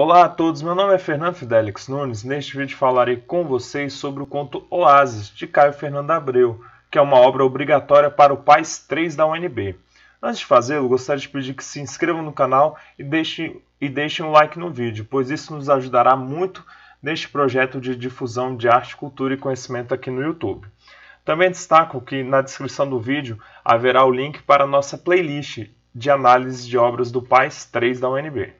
Olá a todos, meu nome é Fernando Fidelix Nunes. Neste vídeo falarei com vocês sobre o conto Oásis, de Caio Fernando Abreu, que é uma obra obrigatória para o PAIS 3 da UNB. Antes de fazê-lo, gostaria de pedir que se inscrevam no canal e deixem, e deixem um like no vídeo, pois isso nos ajudará muito neste projeto de difusão de arte, cultura e conhecimento aqui no YouTube. Também destaco que na descrição do vídeo haverá o link para a nossa playlist de análise de obras do PAIS 3 da UNB.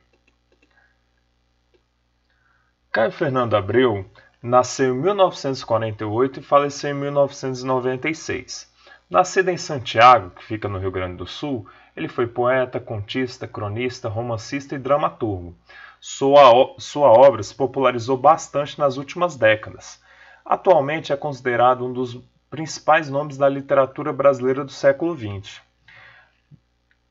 Caio Fernando Abreu nasceu em 1948 e faleceu em 1996. Nascido em Santiago, que fica no Rio Grande do Sul, ele foi poeta, contista, cronista, romancista e dramaturgo. Sua, sua obra se popularizou bastante nas últimas décadas. Atualmente é considerado um dos principais nomes da literatura brasileira do século XX.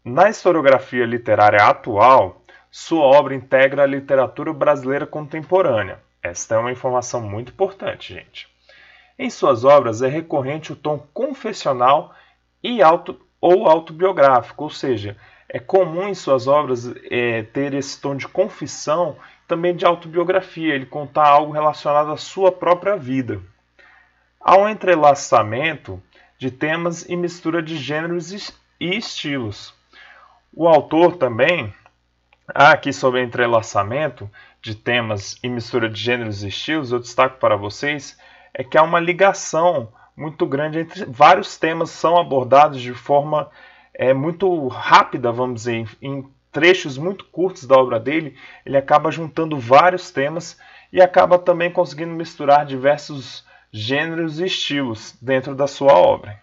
Na historiografia literária atual, sua obra integra a literatura brasileira contemporânea. Esta é uma informação muito importante, gente. Em suas obras é recorrente o tom confessional e auto, ou autobiográfico, ou seja, é comum em suas obras é, ter esse tom de confissão, também de autobiografia, ele contar algo relacionado à sua própria vida. Há um entrelaçamento de temas e mistura de gêneros e estilos. O autor também Há aqui sobre entrelaçamento de temas e mistura de gêneros e estilos, eu destaco para vocês é que há uma ligação muito grande entre vários temas são abordados de forma é, muito rápida, vamos dizer, em trechos muito curtos da obra dele, ele acaba juntando vários temas e acaba também conseguindo misturar diversos gêneros e estilos dentro da sua obra.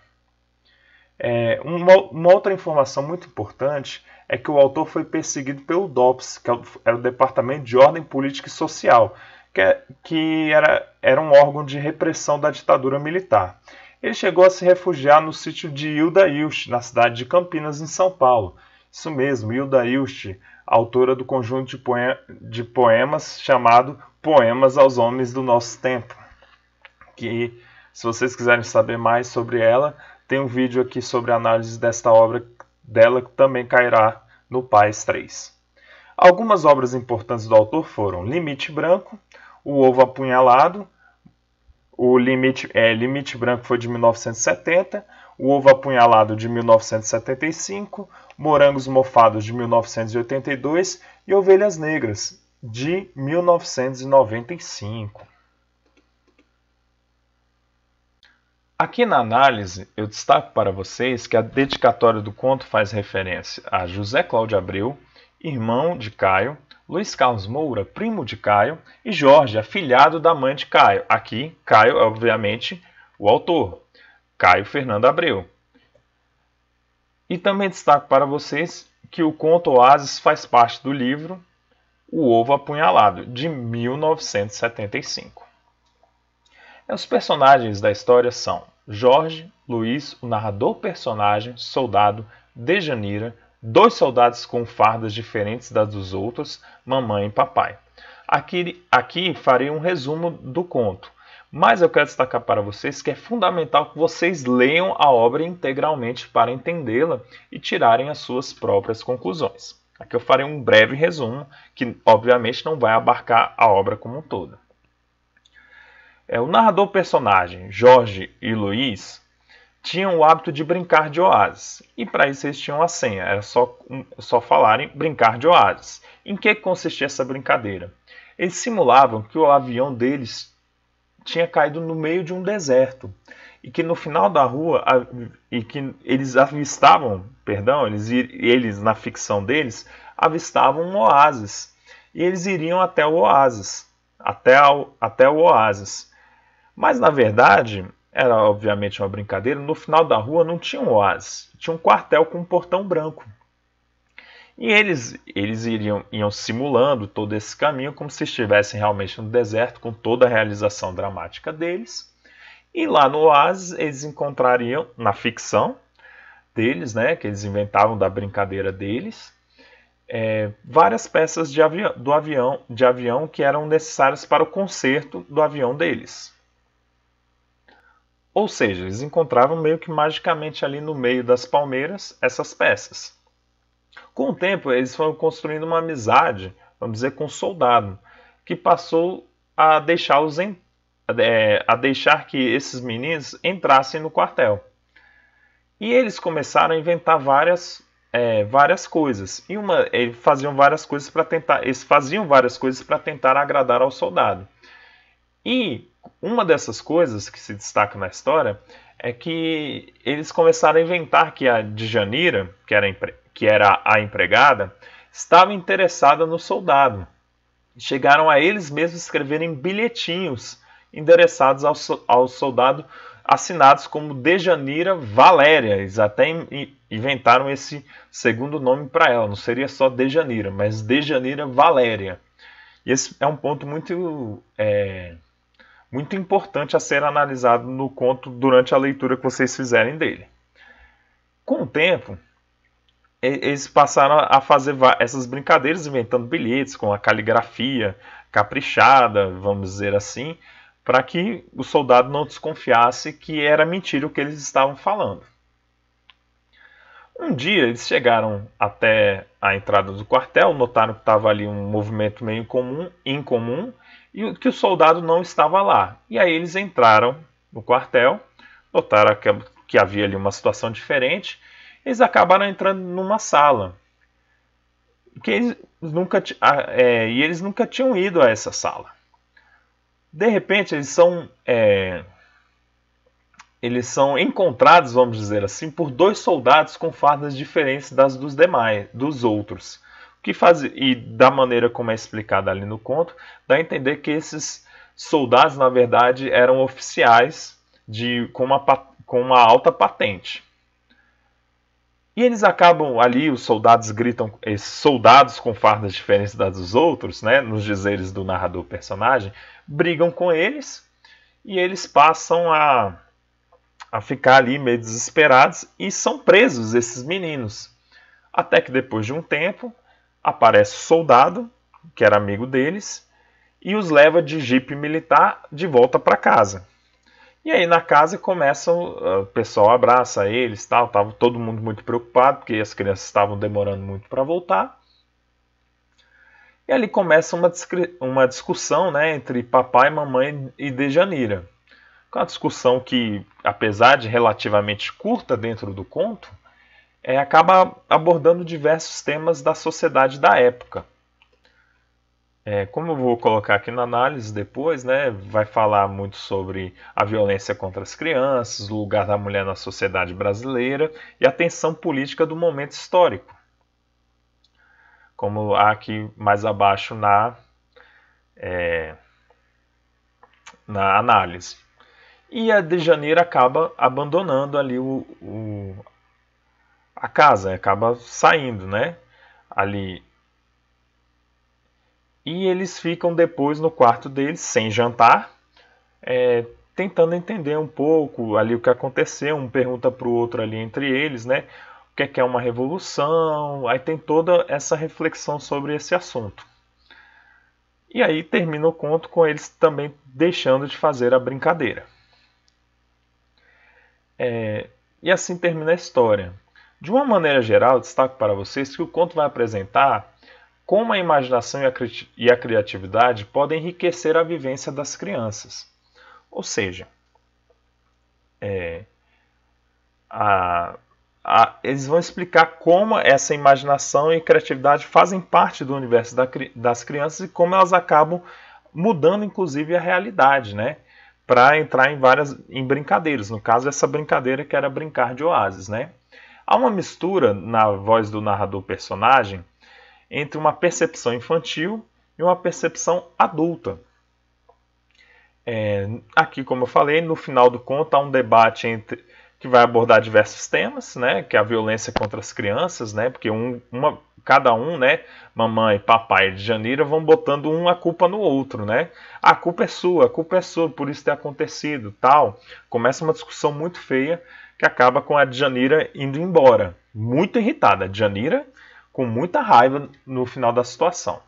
É, uma, uma, outra informação muito importante é que o autor foi perseguido pelo DOPS, que é o, é o Departamento de Ordem Política e Social, que, é, que era, era um órgão de repressão da ditadura militar. Ele chegou a se refugiar no sítio de Hilda Ilst, na cidade de Campinas, em São Paulo. Isso mesmo, Hilda Ilst, autora do conjunto de, poema, de poemas chamado Poemas aos Homens do Nosso Tempo, que, se vocês quiserem saber mais sobre ela, tem um vídeo aqui sobre a análise desta obra dela que também cairá no Pais 3. Algumas obras importantes do autor foram Limite Branco, O Ovo Apunhalado, o Limite, é, Limite Branco foi de 1970, O Ovo Apunhalado de 1975, Morangos Mofados de 1982 e Ovelhas Negras de 1995. Aqui na análise, eu destaco para vocês que a dedicatória do conto faz referência a José Cláudio Abreu, irmão de Caio, Luiz Carlos Moura, primo de Caio, e Jorge, afilhado da mãe de Caio. Aqui, Caio é obviamente o autor, Caio Fernando Abreu. E também destaco para vocês que o conto Oasis faz parte do livro O Ovo Apunhalado, de 1975. É, os personagens da história são Jorge, Luiz, o narrador-personagem, soldado, Dejanira, dois soldados com fardas diferentes das dos outros, mamãe e papai. Aqui, aqui farei um resumo do conto, mas eu quero destacar para vocês que é fundamental que vocês leiam a obra integralmente para entendê-la e tirarem as suas próprias conclusões. Aqui eu farei um breve resumo, que obviamente não vai abarcar a obra como um todo. É, o narrador personagem, Jorge e Luiz, tinham o hábito de brincar de oásis. E para isso eles tinham a senha, era só, só falarem brincar de oásis. Em que consistia essa brincadeira? Eles simulavam que o avião deles tinha caído no meio de um deserto e que no final da rua e que eles avistavam, perdão, eles eles na ficção deles avistavam um oásis e eles iriam até o oásis, até ao, até o oásis. Mas na verdade, era obviamente uma brincadeira, no final da rua não tinha um oásis, tinha um quartel com um portão branco. E eles, eles iriam, iam simulando todo esse caminho como se estivessem realmente no deserto, com toda a realização dramática deles. E lá no oásis eles encontrariam, na ficção deles, né, que eles inventavam da brincadeira deles, é, várias peças de avião, do avião, de avião que eram necessárias para o conserto do avião deles. Ou seja, eles encontravam meio que magicamente ali no meio das palmeiras essas peças. Com o tempo, eles foram construindo uma amizade, vamos dizer, com o um soldado, que passou a deixar os é, a deixar que esses meninos entrassem no quartel. E eles começaram a inventar várias é, várias coisas. E uma, eles faziam várias coisas para tentar, eles faziam várias coisas para tentar agradar ao soldado. E uma dessas coisas que se destaca na história é que eles começaram a inventar que a Djanira, que era, que era a empregada, estava interessada no soldado. Chegaram a eles mesmos escreverem bilhetinhos endereçados ao, ao soldado assinados como Dejanira Valéria. Eles até inventaram esse segundo nome para ela. Não seria só Dejanira, mas Dejanira Valéria. E esse é um ponto muito é, muito importante a ser analisado no conto durante a leitura que vocês fizerem dele. Com o tempo, eles passaram a fazer essas brincadeiras, inventando bilhetes com a caligrafia caprichada, vamos dizer assim, para que o soldado não desconfiasse que era mentira o que eles estavam falando. Um dia eles chegaram até a entrada do quartel, notaram que estava ali um movimento meio comum, incomum, e que o soldado não estava lá. E aí eles entraram no quartel, notaram que, que havia ali uma situação diferente, eles acabaram entrando numa sala. Que eles nunca, ah, é, e eles nunca tinham ido a essa sala. De repente, eles são, é, eles são encontrados, vamos dizer assim, por dois soldados com fardas diferentes das dos demais, dos outros que faz, e da maneira como é explicada ali no conto, dá a entender que esses soldados, na verdade, eram oficiais de com uma, com uma alta patente. E eles acabam ali, os soldados gritam, soldados com fardas diferentes das dos outros, né, nos dizeres do narrador personagem, brigam com eles e eles passam a, a ficar ali meio desesperados e são presos esses meninos. Até que depois de um tempo, aparece o soldado, que era amigo deles, e os leva de jipe militar de volta para casa. E aí na casa começam, o pessoal abraça eles, tal, tava todo mundo muito preocupado porque as crianças estavam demorando muito para voltar. E ali começa uma, uma discussão, né, entre papai, mamãe e Dejanira. Uma discussão que, apesar de relativamente curta dentro do conto, é, acaba abordando diversos temas da sociedade da época. É, como eu vou colocar aqui na análise depois, né, vai falar muito sobre a violência contra as crianças, o lugar da mulher na sociedade brasileira e a tensão política do momento histórico. Como há aqui mais abaixo na, é, na análise. E a de janeiro acaba abandonando ali o, o a casa, acaba saindo, né? Ali. E eles ficam depois no quarto deles, sem jantar, é, tentando entender um pouco ali o que aconteceu. Um pergunta para o outro ali entre eles, né? O que é que é uma revolução? Aí tem toda essa reflexão sobre esse assunto. E aí termina o conto com eles também deixando de fazer a brincadeira. É, e assim termina a história. De uma maneira geral, destaco para vocês que o conto vai apresentar como a imaginação e a, cri e a criatividade podem enriquecer a vivência das crianças. Ou seja, é, a, a, eles vão explicar como essa imaginação e criatividade fazem parte do universo da, das crianças e como elas acabam mudando, inclusive, a realidade, né? Para entrar em várias em brincadeiras. No caso, essa brincadeira que era brincar de oásis, né? Há uma mistura na voz do narrador personagem entre uma percepção infantil e uma percepção adulta. É, aqui, como eu falei, no final do conto há um debate entre, que vai abordar diversos temas, né, que é a violência contra as crianças, né, porque um, uma, cada um, né, mamãe, papai de Janeiro vão botando um a culpa no outro, né? A culpa é sua, a culpa é sua por isso ter acontecido, tal. Começa uma discussão muito feia que acaba com a Djanira indo embora, muito irritada. Djanira, com muita raiva no final da situação.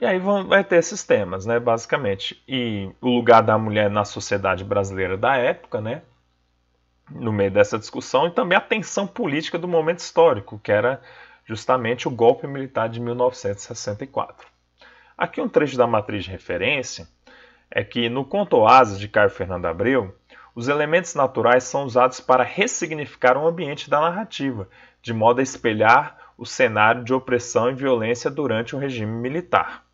E aí vão, vai ter esses temas, né, basicamente. E o lugar da mulher na sociedade brasileira da época, né, no meio dessa discussão, e também a tensão política do momento histórico, que era justamente o golpe militar de 1964. Aqui um trecho da matriz de referência é que no Conto Oasis de Caio Fernando Abreu, os elementos naturais são usados para ressignificar o ambiente da narrativa, de modo a espelhar o cenário de opressão e violência durante o regime militar.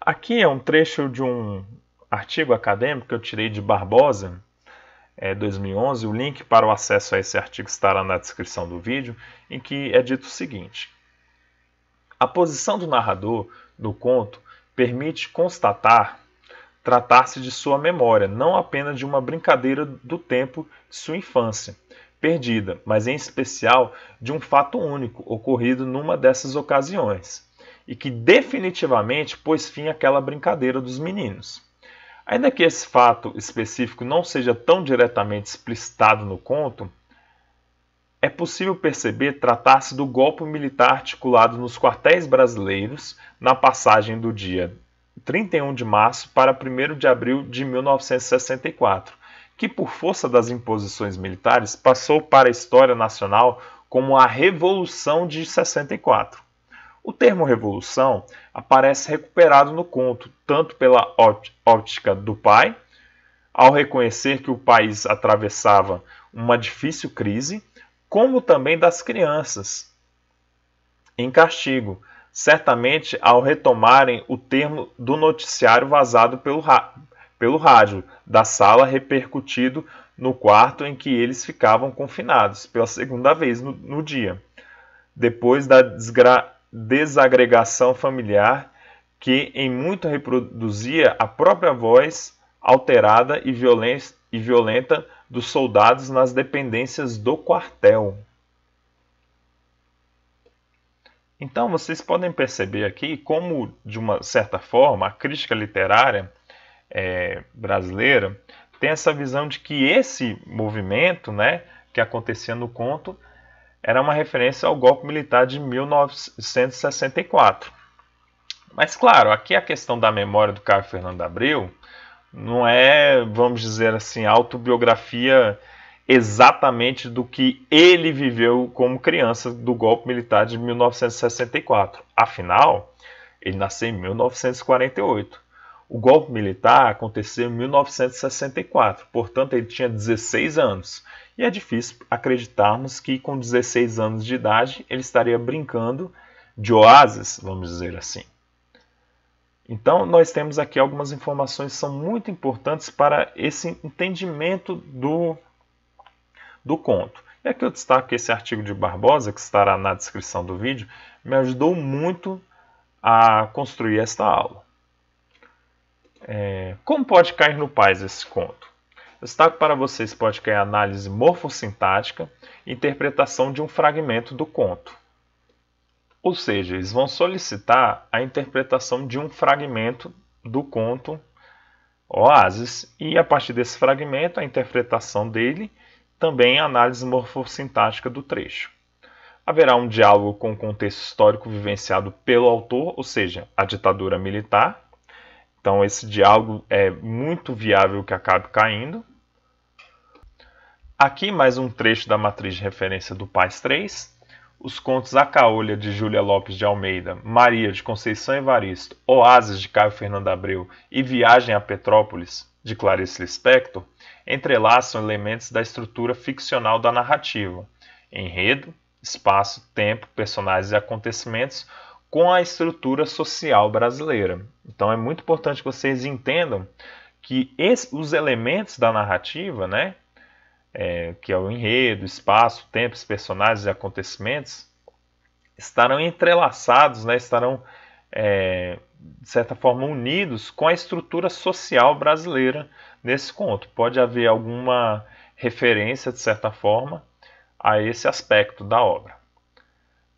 Aqui é um trecho de um artigo acadêmico que eu tirei de Barbosa, é, 2011. O link para o acesso a esse artigo estará na descrição do vídeo, em que é dito o seguinte: A posição do narrador do conto permite constatar tratar-se de sua memória, não apenas de uma brincadeira do tempo de sua infância perdida, mas em especial de um fato único ocorrido numa dessas ocasiões e que definitivamente pôs fim àquela brincadeira dos meninos. Ainda que esse fato específico não seja tão diretamente explicitado no conto, é possível perceber tratar-se do golpe militar articulado nos quartéis brasileiros na passagem do dia 31 de março para 1 de abril de 1964, que, por força das imposições militares, passou para a história nacional como a Revolução de 64. O termo revolução aparece recuperado no conto, tanto pela óptica do pai, ao reconhecer que o país atravessava uma difícil crise como também das crianças, em castigo, certamente ao retomarem o termo do noticiário vazado pelo, pelo rádio da sala, repercutido no quarto em que eles ficavam confinados pela segunda vez no, no dia, depois da desagregação familiar que em muito reproduzia a própria voz alterada e, e violenta dos soldados nas dependências do quartel. Então, vocês podem perceber aqui como, de uma certa forma, a crítica literária é, brasileira tem essa visão de que esse movimento né, que acontecia no conto era uma referência ao golpe militar de 1964. Mas, claro, aqui a questão da memória do Caio Fernando Abreu não é, vamos dizer assim, autobiografia exatamente do que ele viveu como criança do golpe militar de 1964. Afinal, ele nasceu em 1948. O golpe militar aconteceu em 1964, portanto, ele tinha 16 anos. E é difícil acreditarmos que com 16 anos de idade ele estaria brincando de oásis, vamos dizer assim. Então, nós temos aqui algumas informações que são muito importantes para esse entendimento do, do conto. E aqui eu destaco que esse artigo de Barbosa, que estará na descrição do vídeo, me ajudou muito a construir esta aula. É, como pode cair no paz esse conto? Eu destaco para vocês pode cair análise morfossintática e interpretação de um fragmento do conto. Ou seja, eles vão solicitar a interpretação de um fragmento do conto Oasis e a partir desse fragmento, a interpretação dele, também a análise morfossintática do trecho. Haverá um diálogo com o contexto histórico vivenciado pelo autor, ou seja, a ditadura militar. Então esse diálogo é muito viável que acabe caindo. Aqui mais um trecho da matriz de referência do PAIS 3, os contos A Caolha, de Júlia Lopes de Almeida, Maria, de Conceição Evaristo, Oásis, de Caio Fernando Abreu e Viagem a Petrópolis, de Clarice Lispector, entrelaçam elementos da estrutura ficcional da narrativa, enredo, espaço, tempo, personagens e acontecimentos, com a estrutura social brasileira. Então é muito importante que vocês entendam que os elementos da narrativa, né, é, que é o enredo, espaço, tempos, personagens e acontecimentos, estarão entrelaçados, né, estarão, é, de certa forma, unidos com a estrutura social brasileira nesse conto. Pode haver alguma referência, de certa forma, a esse aspecto da obra.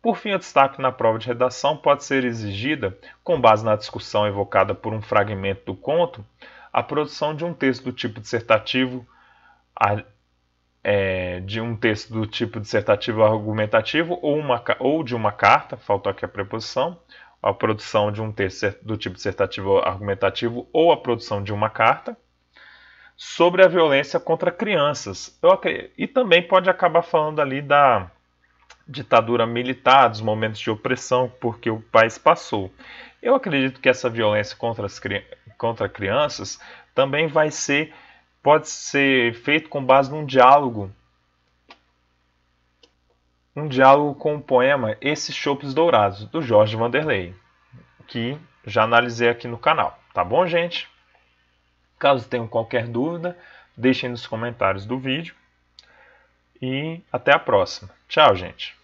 Por fim, o destaque na prova de redação pode ser exigida, com base na discussão evocada por um fragmento do conto, a produção de um texto do tipo dissertativo é, de um texto do tipo dissertativo argumentativo ou, uma, ou de uma carta, faltou aqui a preposição, a produção de um texto do tipo dissertativo argumentativo ou a produção de uma carta sobre a violência contra crianças. Eu, e também pode acabar falando ali da ditadura militar, dos momentos de opressão porque o país passou. Eu acredito que essa violência contra, as, contra crianças também vai ser pode ser feito com base num diálogo. Um diálogo com o poema Esses Chopos Dourados, do Jorge Vanderlei, que já analisei aqui no canal. Tá bom, gente? Caso tenham qualquer dúvida, deixem nos comentários do vídeo. E até a próxima. Tchau, gente.